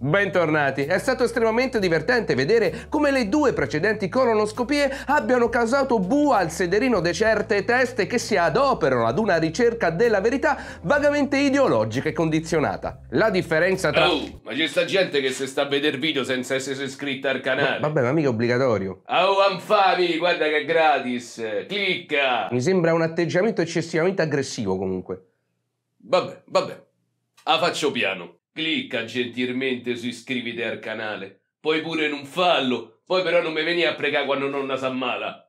Bentornati, è stato estremamente divertente vedere come le due precedenti colonoscopie abbiano causato bu al sederino di certe teste che si adoperano ad una ricerca della verità vagamente ideologica e condizionata. La differenza tra... Oh, ma c'è sta gente che se sta a vedere video senza essere iscritta al canale. Ma, vabbè, ma mica è obbligatorio. Oh, anfami, guarda che è gratis, clicca! Mi sembra un atteggiamento eccessivamente aggressivo comunque. Vabbè, vabbè, la faccio piano. Clicca gentilmente su iscriviti al canale. Poi pure non fallo. Poi però non mi veni a pregare quando nonna s'ammala.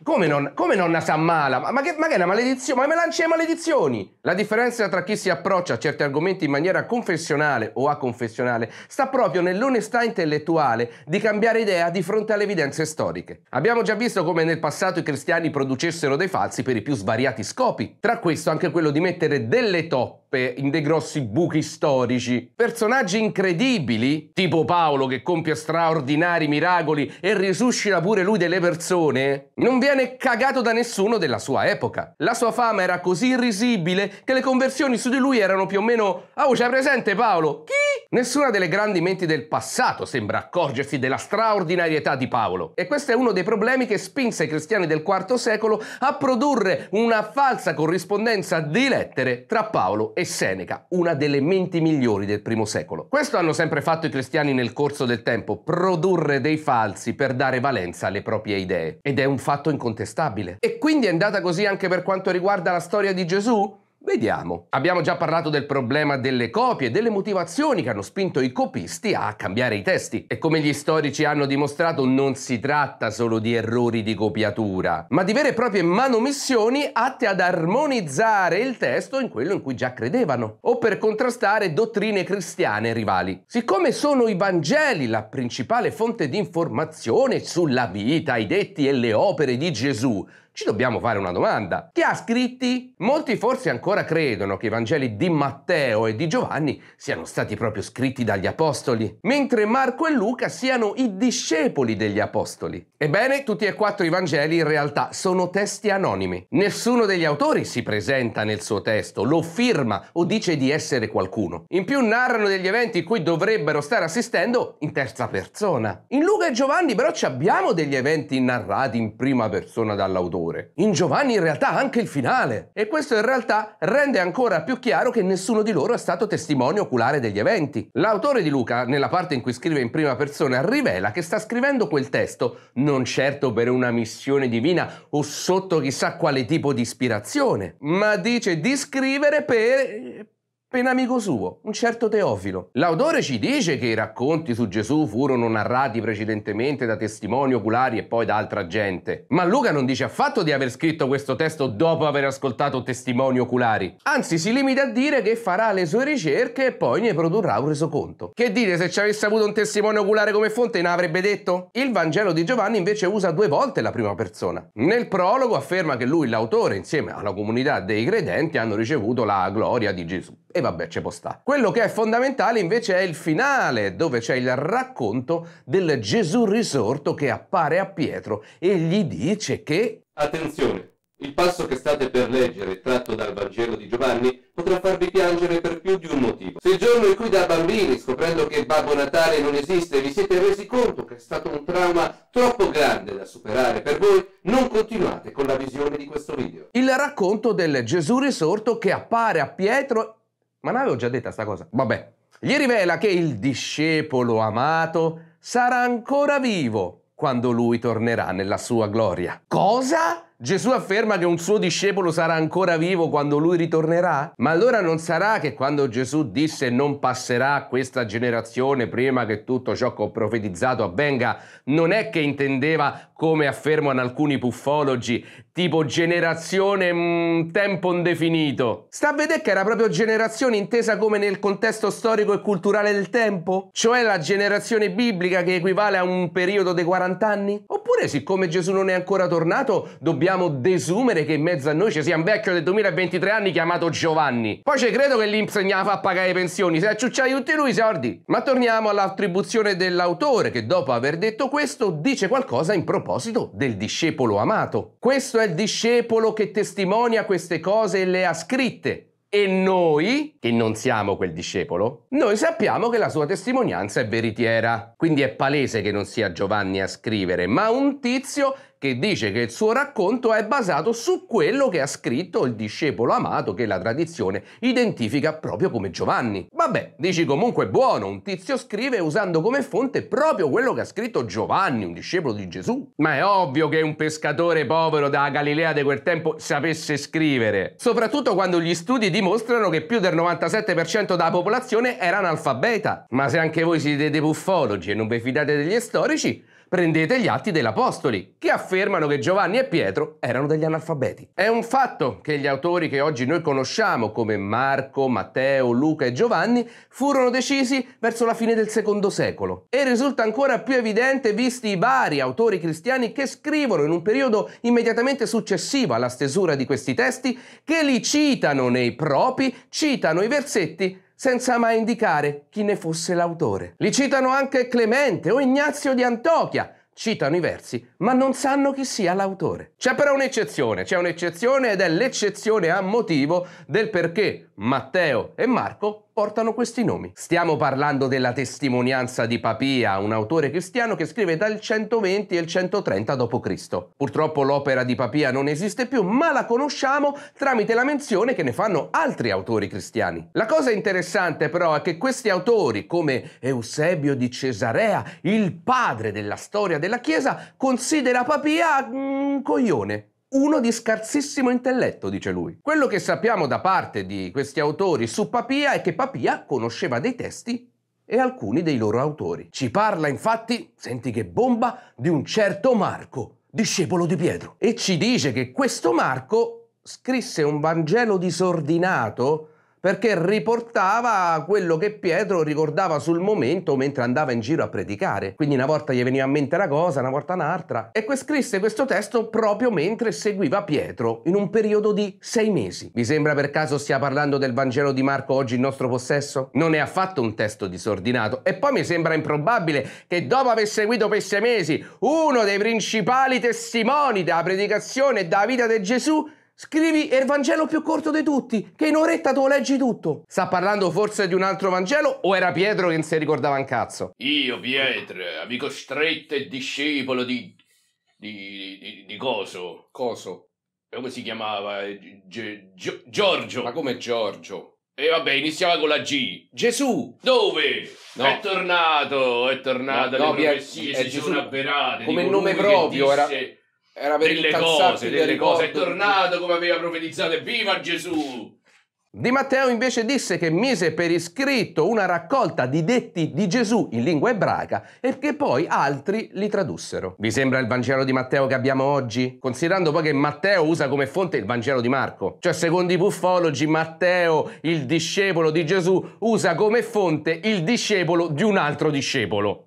Come, nonna, come nonna si ammala? Ma, ma, che, ma che è una maledizione? Ma me lancia le maledizioni! La differenza tra chi si approccia a certi argomenti in maniera confessionale o aconfessionale sta proprio nell'onestà intellettuale di cambiare idea di fronte alle evidenze storiche. Abbiamo già visto come nel passato i cristiani producessero dei falsi per i più svariati scopi, tra questo anche quello di mettere delle toppe in dei grossi buchi storici. Personaggi incredibili, tipo Paolo che compie straordinari miracoli e risuscita pure lui delle persone, non vi viene cagato da nessuno della sua epoca. La sua fama era così risibile che le conversioni su di lui erano più o meno «Oh, c'è presente Paolo? Chi?» Nessuna delle grandi menti del passato sembra accorgersi della straordinarietà di Paolo. E questo è uno dei problemi che spinse i cristiani del IV secolo a produrre una falsa corrispondenza di lettere tra Paolo e Seneca, una delle menti migliori del I secolo. Questo hanno sempre fatto i cristiani nel corso del tempo, produrre dei falsi per dare valenza alle proprie idee. Ed è un fatto in incontestabile. E quindi è andata così anche per quanto riguarda la storia di Gesù? Vediamo. Abbiamo già parlato del problema delle copie, delle motivazioni che hanno spinto i copisti a cambiare i testi. E come gli storici hanno dimostrato, non si tratta solo di errori di copiatura, ma di vere e proprie manomissioni atte ad armonizzare il testo in quello in cui già credevano, o per contrastare dottrine cristiane rivali. Siccome sono i Vangeli la principale fonte di informazione sulla vita, i detti e le opere di Gesù, ci dobbiamo fare una domanda. Chi ha scritti? Molti forse ancora credono che i Vangeli di Matteo e di Giovanni siano stati proprio scritti dagli Apostoli, mentre Marco e Luca siano i discepoli degli Apostoli. Ebbene, tutti e quattro i Vangeli in realtà sono testi anonimi. Nessuno degli autori si presenta nel suo testo, lo firma o dice di essere qualcuno. In più narrano degli eventi cui dovrebbero stare assistendo in terza persona. In Luca e Giovanni però ci abbiamo degli eventi narrati in prima persona dall'autore pure. In Giovanni in realtà anche il finale. E questo in realtà rende ancora più chiaro che nessuno di loro è stato testimone oculare degli eventi. L'autore di Luca, nella parte in cui scrive in prima persona, rivela che sta scrivendo quel testo non certo per una missione divina o sotto chissà quale tipo di ispirazione, ma dice di scrivere per per un amico suo, un certo Teofilo. L'autore ci dice che i racconti su Gesù furono narrati precedentemente da testimoni oculari e poi da altra gente, ma Luca non dice affatto di aver scritto questo testo dopo aver ascoltato testimoni oculari. Anzi, si limita a dire che farà le sue ricerche e poi ne produrrà un resoconto. Che dire, se ci avesse avuto un testimone oculare come fonte, ne avrebbe detto? Il Vangelo di Giovanni invece usa due volte la prima persona. Nel prologo afferma che lui, l'autore, insieme alla comunità dei credenti, hanno ricevuto la gloria di Gesù e vabbè ci può sta. Quello che è fondamentale invece è il finale, dove c'è il racconto del Gesù risorto che appare a Pietro e gli dice che... Attenzione! Il passo che state per leggere, tratto dal Vangelo di Giovanni, potrà farvi piangere per più di un motivo. Se il giorno in cui da bambini, scoprendo che Babbo Natale non esiste, vi siete resi conto che è stato un trauma troppo grande da superare per voi, non continuate con la visione di questo video. Il racconto del Gesù risorto che appare a Pietro ma non avevo già detta sta cosa? Vabbè. Gli rivela che il discepolo amato sarà ancora vivo quando lui tornerà nella sua gloria. Cosa? Gesù afferma che un suo discepolo sarà ancora vivo quando lui ritornerà? Ma allora non sarà che quando Gesù disse non passerà questa generazione prima che tutto ciò che ho profetizzato avvenga, non è che intendeva, come affermano alcuni puffologi, tipo generazione mh, mm, tempo indefinito. Sta a vedere che era proprio generazione intesa come nel contesto storico e culturale del tempo? Cioè la generazione biblica che equivale a un periodo dei 40 anni? Oppure siccome Gesù non è ancora tornato, dobbiamo dobbiamo desumere che in mezzo a noi ci sia un vecchio del 2023 anni chiamato Giovanni. Poi ci credo che l'impegnava a pagare le pensioni, se acciucciai tutti lui i soldi. Ma torniamo all'attribuzione dell'autore che dopo aver detto questo dice qualcosa in proposito del discepolo amato. Questo è il discepolo che testimonia queste cose e le ha scritte. E noi, che non siamo quel discepolo, noi sappiamo che la sua testimonianza è veritiera. Quindi è palese che non sia Giovanni a scrivere, ma un tizio che dice che il suo racconto è basato su quello che ha scritto il discepolo amato che la tradizione identifica proprio come Giovanni. Vabbè, dici comunque buono, un tizio scrive usando come fonte proprio quello che ha scritto Giovanni, un discepolo di Gesù. Ma è ovvio che un pescatore povero da Galilea di quel tempo sapesse scrivere, soprattutto quando gli studi dimostrano che più del 97% della popolazione era analfabeta. Ma se anche voi siete dei buffologi e non vi fidate degli storici, Prendete gli atti degli apostoli, che affermano che Giovanni e Pietro erano degli analfabeti. È un fatto che gli autori che oggi noi conosciamo, come Marco, Matteo, Luca e Giovanni, furono decisi verso la fine del secondo secolo. E risulta ancora più evidente visti i vari autori cristiani che scrivono in un periodo immediatamente successivo alla stesura di questi testi, che li citano nei propri, citano i versetti senza mai indicare chi ne fosse l'autore. Li citano anche Clemente o Ignazio di Antochia, citano i versi, ma non sanno chi sia l'autore. C'è però un'eccezione, c'è un'eccezione ed è l'eccezione a motivo del perché Matteo e Marco portano questi nomi. Stiamo parlando della testimonianza di Papia, un autore cristiano che scrive dal 120 e il 130 d.C. Purtroppo l'opera di Papia non esiste più, ma la conosciamo tramite la menzione che ne fanno altri autori cristiani. La cosa interessante però è che questi autori, come Eusebio di Cesarea, il padre della storia della Chiesa, considera Papia un mm, coglione uno di scarsissimo intelletto, dice lui. Quello che sappiamo da parte di questi autori su Papia è che Papia conosceva dei testi e alcuni dei loro autori. Ci parla infatti, senti che bomba, di un certo Marco, discepolo di Pietro, e ci dice che questo Marco scrisse un Vangelo disordinato perché riportava quello che Pietro ricordava sul momento mentre andava in giro a predicare. Quindi una volta gli veniva in mente una cosa, una volta un'altra. E scrisse questo testo proprio mentre seguiva Pietro, in un periodo di sei mesi. Vi sembra per caso stia parlando del Vangelo di Marco oggi in nostro possesso? Non è affatto un testo disordinato. E poi mi sembra improbabile che dopo aver seguito per sei mesi uno dei principali testimoni della predicazione e della vita di Gesù Scrivi il Vangelo più corto di tutti, che in oretta tu leggi tutto. Sta parlando forse di un altro Vangelo o era Pietro che non si ricordava un cazzo? Io, Pietro, amico stretto e discepolo di... di... di, di coso. Coso. Come si chiamava? G, eh, G, Giorgio. Ma come Giorgio? E vabbè, iniziava con la G. Gesù! Dove? No. È tornato, è tornato. No, no, è, è eh, Gesù. Come nome proprio disse... era era per delle cose, delle cose. È tornato come aveva profetizzato. Viva Gesù! Di Matteo invece disse che mise per iscritto una raccolta di detti di Gesù in lingua ebraica e che poi altri li tradussero. Vi sembra il Vangelo di Matteo che abbiamo oggi? Considerando poi che Matteo usa come fonte il Vangelo di Marco. Cioè, secondo i buffologi, Matteo, il discepolo di Gesù, usa come fonte il discepolo di un altro discepolo.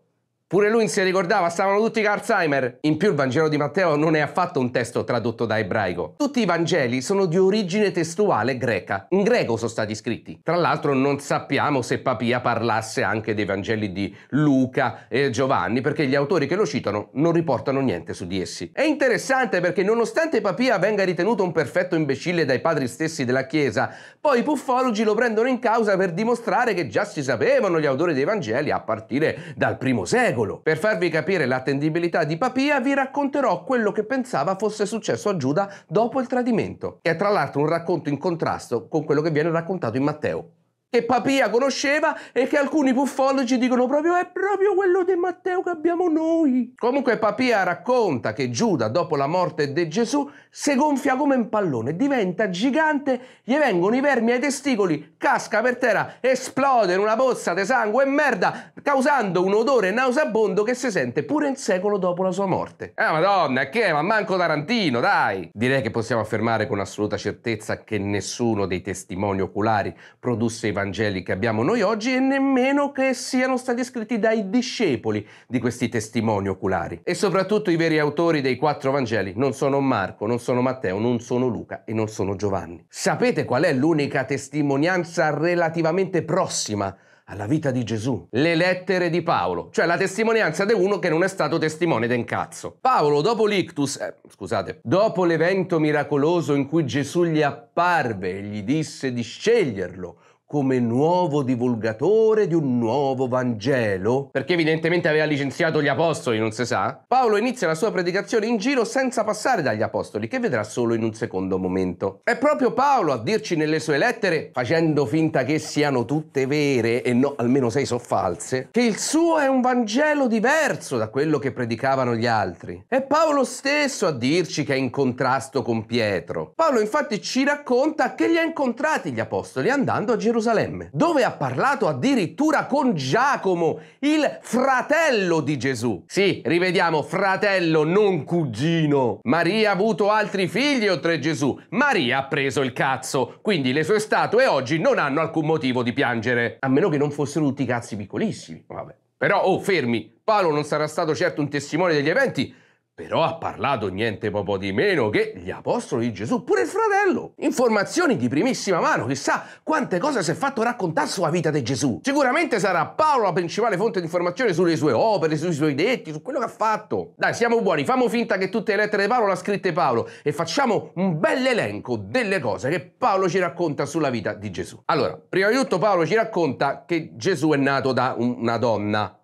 Pure lui si ricordava, stavano tutti con Alzheimer. In più il Vangelo di Matteo non è affatto un testo tradotto da ebraico. Tutti i Vangeli sono di origine testuale greca. In greco sono stati scritti. Tra l'altro non sappiamo se Papia parlasse anche dei Vangeli di Luca e Giovanni, perché gli autori che lo citano non riportano niente su di essi. È interessante perché nonostante Papia venga ritenuto un perfetto imbecille dai padri stessi della Chiesa, poi i puffologi lo prendono in causa per dimostrare che già si sapevano gli autori dei Vangeli a partire dal primo secolo secolo. Per farvi capire l'attendibilità di Papia vi racconterò quello che pensava fosse successo a Giuda dopo il tradimento, che è tra l'altro un racconto in contrasto con quello che viene raccontato in Matteo che Papia conosceva e che alcuni puffologi dicono proprio è proprio quello di Matteo che abbiamo noi. Comunque Papia racconta che Giuda, dopo la morte di Gesù, si gonfia come un pallone, diventa gigante, gli vengono i vermi ai testicoli, casca per terra, esplode in una pozza di sangue e merda, causando un odore nauseabondo che si sente pure un secolo dopo la sua morte. Ah madonna, che? Ma manco Tarantino, dai! Direi che possiamo affermare con assoluta certezza che nessuno dei testimoni oculari produsse i Vangeli che abbiamo noi oggi e nemmeno che siano stati scritti dai discepoli di questi testimoni oculari. E soprattutto i veri autori dei quattro Vangeli non sono Marco, non sono Matteo, non sono Luca e non sono Giovanni. Sapete qual è l'unica testimonianza relativamente prossima alla vita di Gesù. Le lettere di Paolo, cioè la testimonianza di uno che non è stato testimone d'un cazzo. Paolo, dopo l'ictus, eh, scusate, dopo l'evento miracoloso in cui Gesù gli apparve e gli disse di sceglierlo come nuovo divulgatore di un nuovo Vangelo? Perché evidentemente aveva licenziato gli apostoli, non si sa. Paolo inizia la sua predicazione in giro senza passare dagli apostoli, che vedrà solo in un secondo momento. È proprio Paolo a dirci nelle sue lettere, facendo finta che siano tutte vere e no, almeno sei sono false, che il suo è un Vangelo diverso da quello che predicavano gli altri. È Paolo stesso a dirci che è in contrasto con Pietro. Paolo infatti ci racconta che li ha incontrati gli apostoli andando a Gerusalemme Gerusalemme, dove ha parlato addirittura con Giacomo, il fratello di Gesù. Sì, rivediamo, fratello, non cugino. Maria ha avuto altri figli oltre Gesù. Maria ha preso il cazzo, quindi le sue statue oggi non hanno alcun motivo di piangere. A meno che non fossero tutti cazzi piccolissimi. Vabbè. Però, oh, fermi, Paolo non sarà stato certo un testimone degli eventi, però ha parlato niente poco di meno che gli apostoli di Gesù, pure il fratello. Informazioni di primissima mano, chissà quante cose si è fatto raccontare sulla vita di Gesù. Sicuramente sarà Paolo la principale fonte di informazione sulle sue opere, sui suoi detti, su quello che ha fatto. Dai, siamo buoni, famo finta che tutte le lettere di Paolo le ha scritte Paolo e facciamo un bel elenco delle cose che Paolo ci racconta sulla vita di Gesù. Allora, prima di tutto Paolo ci racconta che Gesù è nato da una donna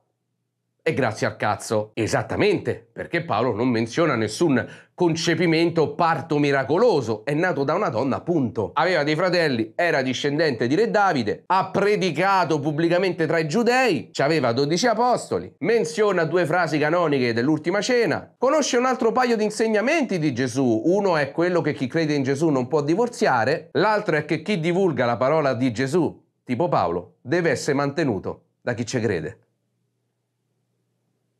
e grazie al cazzo. Esattamente, perché Paolo non menziona nessun concepimento o parto miracoloso, è nato da una donna, appunto. Aveva dei fratelli, era discendente di Re Davide, ha predicato pubblicamente tra i giudei, ci aveva 12 apostoli, menziona due frasi canoniche dell'ultima cena, conosce un altro paio di insegnamenti di Gesù, uno è quello che chi crede in Gesù non può divorziare, l'altro è che chi divulga la parola di Gesù, tipo Paolo, deve essere mantenuto da chi ci crede.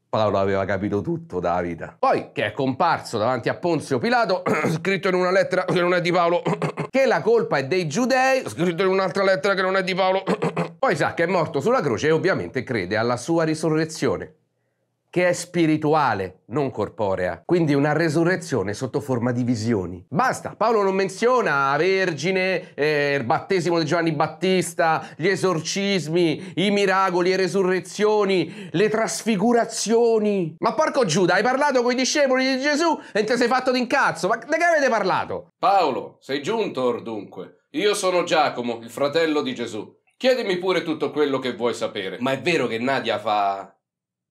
Paolo aveva capito tutto dalla vita. Poi, che è comparso davanti a Ponzio Pilato, scritto in una lettera che non è di Paolo, che la colpa è dei giudei, scritto in un'altra lettera che non è di Paolo. Poi sa che è morto sulla croce e ovviamente crede alla sua risurrezione che è spirituale, non corporea. Quindi una resurrezione sotto forma di visioni. Basta, Paolo non menziona la Vergine, eh, il battesimo di Giovanni Battista, gli esorcismi, i miracoli, le resurrezioni, le trasfigurazioni. Ma porco Giuda, hai parlato con i discepoli di Gesù e ti sei fatto d'incazzo, ma di che avete parlato? Paolo, sei giunto or dunque. Io sono Giacomo, il fratello di Gesù. Chiedimi pure tutto quello che vuoi sapere. Ma è vero che Nadia fa...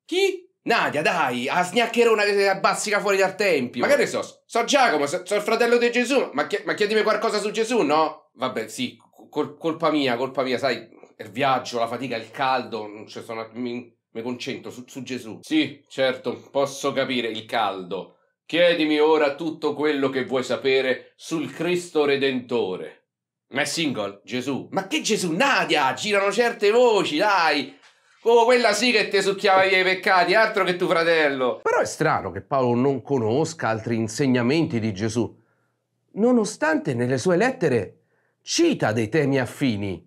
Chi? Nadia, dai, a snaccherona che si abbassica fuori dal tempio. Ma che ne so? So Giacomo, so, so il fratello di Gesù. Ma, chi, ma, chiedimi qualcosa su Gesù, no? Vabbè, sì, col, colpa mia, colpa mia, sai, il viaggio, la fatica, il caldo, sono, mi, mi, concentro su, su Gesù. Sì, certo, posso capire il caldo. Chiedimi ora tutto quello che vuoi sapere sul Cristo Redentore. Ma è single, Gesù. Ma che Gesù, Nadia? Girano certe voci, dai! Oh, quella sì che ti succhiava i miei peccati, altro che tuo fratello. Però è strano che Paolo non conosca altri insegnamenti di Gesù, nonostante nelle sue lettere cita dei temi affini,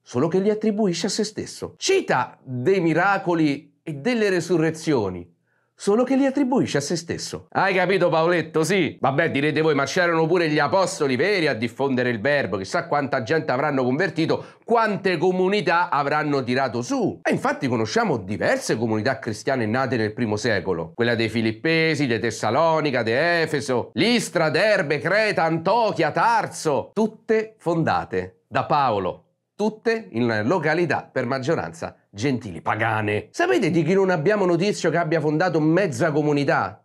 solo che li attribuisce a se stesso. Cita dei miracoli e delle resurrezioni, solo che li attribuisce a se stesso. Hai capito Paoletto? Sì. Vabbè, direte voi, ma c'erano pure gli apostoli veri a diffondere il verbo, chissà quanta gente avranno convertito, quante comunità avranno tirato su. E infatti conosciamo diverse comunità cristiane nate nel primo secolo, quella dei Filippesi, di Tessalonica, di Efeso, Listra, Derbe, Creta, Antochia, Tarso, tutte fondate da Paolo tutte in località per maggioranza gentili pagane. Sapete di chi non abbiamo notizia che abbia fondato mezza comunità?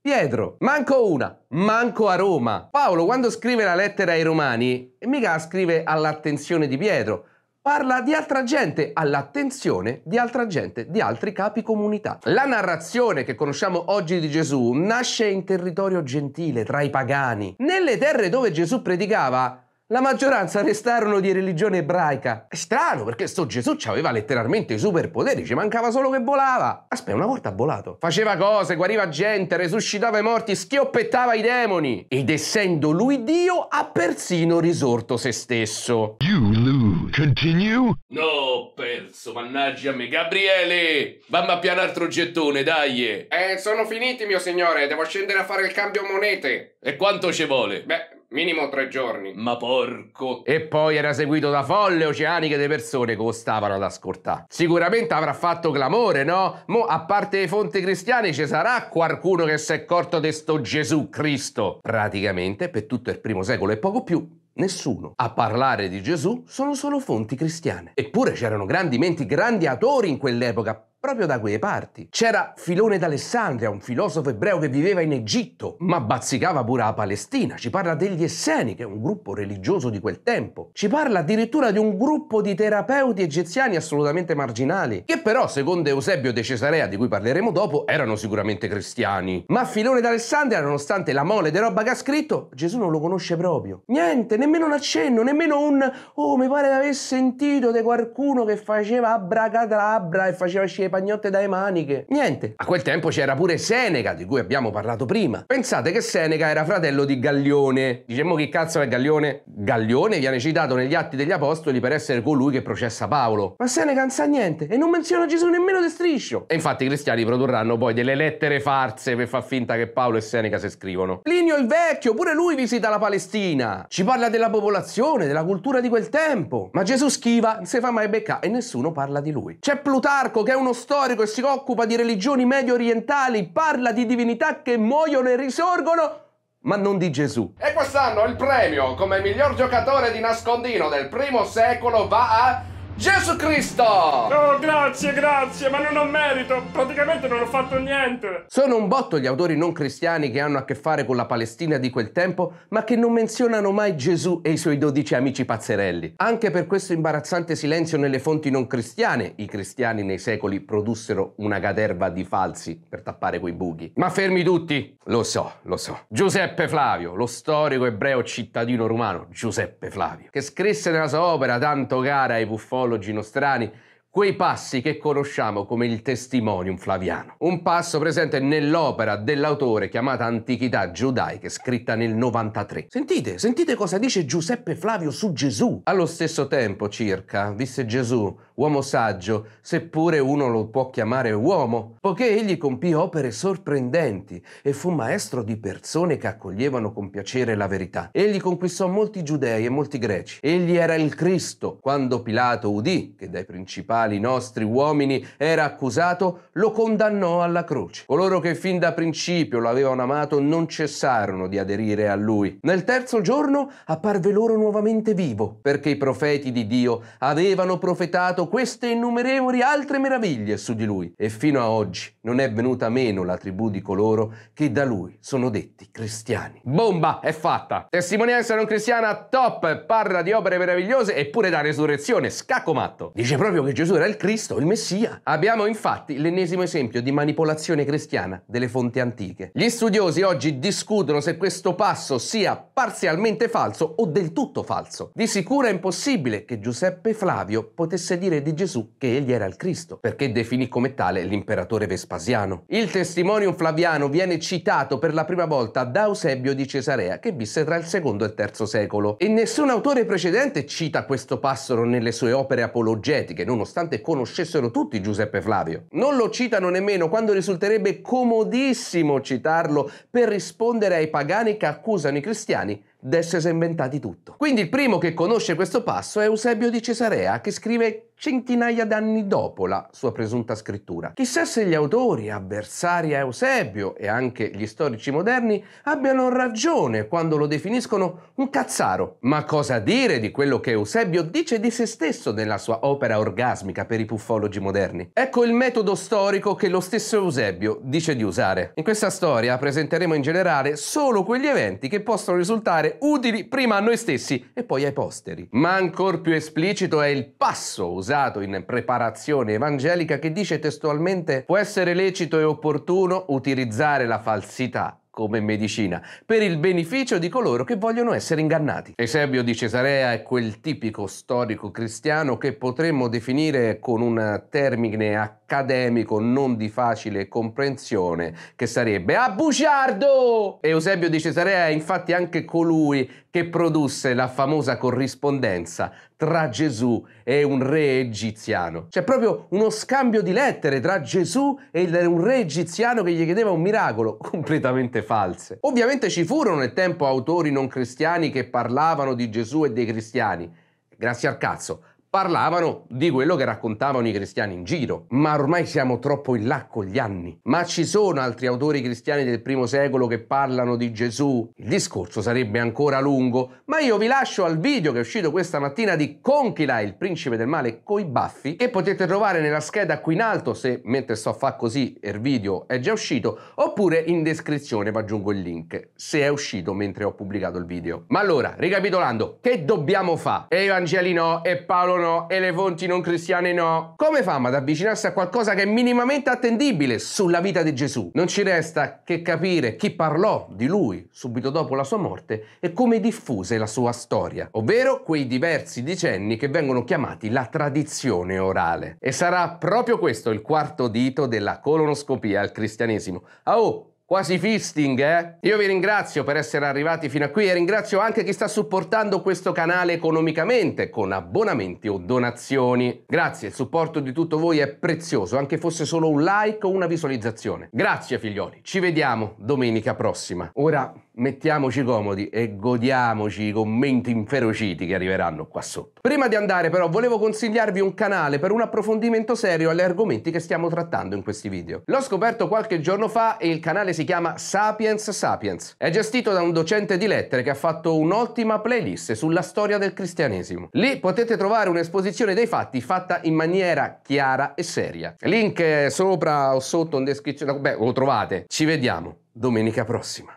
Pietro, manco una, manco a Roma. Paolo quando scrive la lettera ai Romani, mica scrive all'attenzione di Pietro, parla di altra gente, all'attenzione di altra gente, di altri capi comunità. La narrazione che conosciamo oggi di Gesù nasce in territorio gentile, tra i pagani. Nelle terre dove Gesù predicava, la maggioranza restarono di religione ebraica. È strano perché sto Gesù aveva letteralmente i superpoteri, ci mancava solo che volava. Aspetta, una volta ha volato. Faceva cose, guariva gente, resuscitava i morti, schioppettava i demoni. Ed essendo lui Dio, ha persino risorto se stesso. You lose. Continue? No, ho perso, mannaggia me. Gabriele, vamma a piano altro gettone, dai. Eh, sono finiti, mio signore. Devo scendere a fare il cambio monete. E quanto ci vuole? Beh, Minimo tre giorni. Ma porco. E poi era seguito da folle oceaniche di persone che stavano ad ascoltare. Sicuramente avrà fatto clamore, no? Mo, a parte le fonti cristiane, ci sarà qualcuno che si è accorto di sto Gesù Cristo. Praticamente, per tutto il primo secolo e poco più, nessuno. A parlare di Gesù sono solo fonti cristiane. Eppure c'erano grandi menti, grandi autori in quell'epoca, proprio da quelle parti. C'era Filone d'Alessandria, un filosofo ebreo che viveva in Egitto, ma bazzicava pure la Palestina. Ci parla degli Esseni, che è un gruppo religioso di quel tempo. Ci parla addirittura di un gruppo di terapeuti egiziani assolutamente marginali, che però, secondo Eusebio de Cesarea, di cui parleremo dopo, erano sicuramente cristiani. Ma Filone d'Alessandria, nonostante la mole di roba che ha scritto, Gesù non lo conosce proprio. Niente, nemmeno un accenno, nemmeno un «Oh, mi pare di aver sentito di qualcuno che faceva abracadabra e faceva scienza le pagnotte dalle maniche. Niente. A quel tempo c'era pure Seneca, di cui abbiamo parlato prima. Pensate che Seneca era fratello di Gaglione. Diciamo che cazzo è Gaglione? Gaglione viene citato negli Atti degli Apostoli per essere colui che processa Paolo. Ma Seneca non sa niente e non menziona Gesù nemmeno di striscio. E infatti i cristiani produrranno poi delle lettere farse per far finta che Paolo e Seneca si scrivono. Plinio il Vecchio, pure lui visita la Palestina. Ci parla della popolazione, della cultura di quel tempo. Ma Gesù schiva, non si fa mai beccare e nessuno parla di lui. C'è Plutarco che è uno storico e si occupa di religioni medio orientali, parla di divinità che muoiono e risorgono, ma non di Gesù. E quest'anno il premio come miglior giocatore di nascondino del primo secolo va a Gesù Cristo! Oh, grazie, grazie, ma non ho merito. Praticamente non ho fatto niente. Sono un botto gli autori non cristiani che hanno a che fare con la Palestina di quel tempo, ma che non menzionano mai Gesù e i suoi dodici amici pazzerelli. Anche per questo imbarazzante silenzio nelle fonti non cristiane, i cristiani nei secoli produssero una caterva di falsi per tappare quei buchi. Ma fermi tutti! Lo so, lo so. Giuseppe Flavio, lo storico ebreo cittadino romano, Giuseppe Flavio, che scrisse nella sua opera tanto cara ai puffoli Paolo Ginostrani quei passi che conosciamo come il testimonium flaviano, un passo presente nell'opera dell'autore chiamata Antichità giudaica, scritta nel 93. Sentite, sentite cosa dice Giuseppe Flavio su Gesù. Allo stesso tempo circa, disse Gesù, uomo saggio, seppure uno lo può chiamare uomo, poiché egli compì opere sorprendenti e fu maestro di persone che accoglievano con piacere la verità. Egli conquistò molti giudei e molti greci. Egli era il Cristo. Quando Pilato udì che dai principali quali i nostri uomini era accusato, lo condannò alla croce. Coloro che fin da principio lo avevano amato non cessarono di aderire a lui. Nel terzo giorno apparve loro nuovamente vivo, perché i profeti di Dio avevano profetato queste innumerevoli altre meraviglie su di lui e fino a oggi non è venuta meno la tribù di coloro che da lui sono detti cristiani. Bomba è fatta! Testimonianza non cristiana top, parla di opere meravigliose eppure da resurrezione, scacco matto. Dice proprio che Gesù Gesù era il Cristo, il Messia. Abbiamo infatti l'ennesimo esempio di manipolazione cristiana delle fonti antiche. Gli studiosi oggi discutono se questo passo sia parzialmente falso o del tutto falso. Di sicuro è impossibile che Giuseppe Flavio potesse dire di Gesù che egli era il Cristo, perché definì come tale l'imperatore Vespasiano. Il testimonium flaviano viene citato per la prima volta da Eusebio di Cesarea, che visse tra il secondo e il terzo secolo, e nessun autore precedente cita questo passero nelle sue opere apologetiche, nonostante nonostante conoscessero tutti Giuseppe Flavio. Non lo citano nemmeno quando risulterebbe comodissimo citarlo per rispondere ai pagani che accusano i cristiani d'essersi inventati tutto. Quindi il primo che conosce questo passo è Eusebio di Cesarea, che scrive centinaia d'anni dopo la sua presunta scrittura. Chissà se gli autori, avversari a Eusebio e anche gli storici moderni, abbiano ragione quando lo definiscono un cazzaro. Ma cosa dire di quello che Eusebio dice di se stesso nella sua opera orgasmica per i puffologi moderni? Ecco il metodo storico che lo stesso Eusebio dice di usare. In questa storia presenteremo in generale solo quegli eventi che possono risultare utili prima a noi stessi e poi ai posteri. Ma ancor più esplicito è il passo usato in preparazione evangelica che dice testualmente può essere lecito e opportuno utilizzare la falsità come medicina, per il beneficio di coloro che vogliono essere ingannati. Esebio di Cesarea è quel tipico storico cristiano che potremmo definire con un termine accademico non di facile comprensione, che sarebbe a bugiardo! Eusebio di Cesarea è infatti anche colui che produsse la famosa corrispondenza tra Gesù e un re egiziano. C'è proprio uno scambio di lettere tra Gesù e un re egiziano che gli chiedeva un miracolo, completamente false. Ovviamente ci furono nel tempo autori non cristiani che parlavano di Gesù e dei cristiani. Grazie al cazzo, parlavano di quello che raccontavano i cristiani in giro, ma ormai siamo troppo in là con gli anni. Ma ci sono altri autori cristiani del primo secolo che parlano di Gesù? Il discorso sarebbe ancora lungo, ma io vi lascio al video che è uscito questa mattina di Conchila, il principe del male coi baffi, che potete trovare nella scheda qui in alto se mentre sto a fare così il video è già uscito, oppure in descrizione vi aggiungo il link se è uscito mentre ho pubblicato il video. Ma allora, ricapitolando, che dobbiamo fare? Evangelino e Paolo no e le fonti non cristiane no. Come fa ad avvicinarsi a qualcosa che è minimamente attendibile sulla vita di Gesù? Non ci resta che capire chi parlò di lui subito dopo la sua morte e come diffuse la sua storia, ovvero quei diversi decenni che vengono chiamati la tradizione orale. E sarà proprio questo il quarto dito della colonoscopia al cristianesimo. Ah oh, Quasi fisting, eh? Io vi ringrazio per essere arrivati fino a qui e ringrazio anche chi sta supportando questo canale economicamente con abbonamenti o donazioni. Grazie, il supporto di tutto voi è prezioso, anche fosse solo un like o una visualizzazione. Grazie figlioli, ci vediamo domenica prossima. Ora mettiamoci comodi e godiamoci i commenti inferociti che arriveranno qua sotto. Prima di andare però volevo consigliarvi un canale per un approfondimento serio agli argomenti che stiamo trattando in questi video. L'ho scoperto qualche giorno fa e il canale si chiama Sapiens Sapiens. È gestito da un docente di lettere che ha fatto un'ottima playlist sulla storia del cristianesimo. Lì potete trovare un'esposizione dei fatti fatta in maniera chiara e seria. Link sopra o sotto in descrizione, beh lo trovate. Ci vediamo domenica prossima.